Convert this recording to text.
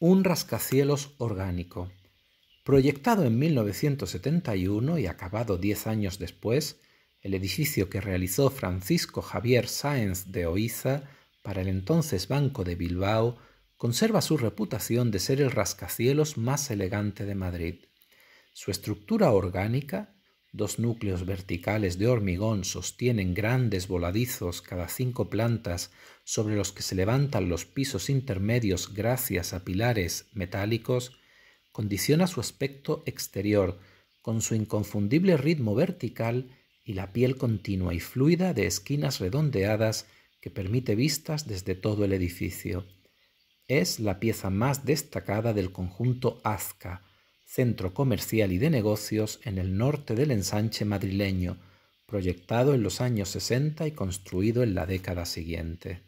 un rascacielos orgánico. Proyectado en 1971 y acabado 10 años después, el edificio que realizó Francisco Javier Sáenz de Oiza para el entonces Banco de Bilbao conserva su reputación de ser el rascacielos más elegante de Madrid. Su estructura orgánica, Dos núcleos verticales de hormigón sostienen grandes voladizos cada cinco plantas sobre los que se levantan los pisos intermedios gracias a pilares metálicos, condiciona su aspecto exterior con su inconfundible ritmo vertical y la piel continua y fluida de esquinas redondeadas que permite vistas desde todo el edificio. Es la pieza más destacada del conjunto Azca, centro comercial y de negocios en el norte del ensanche madrileño, proyectado en los años 60 y construido en la década siguiente.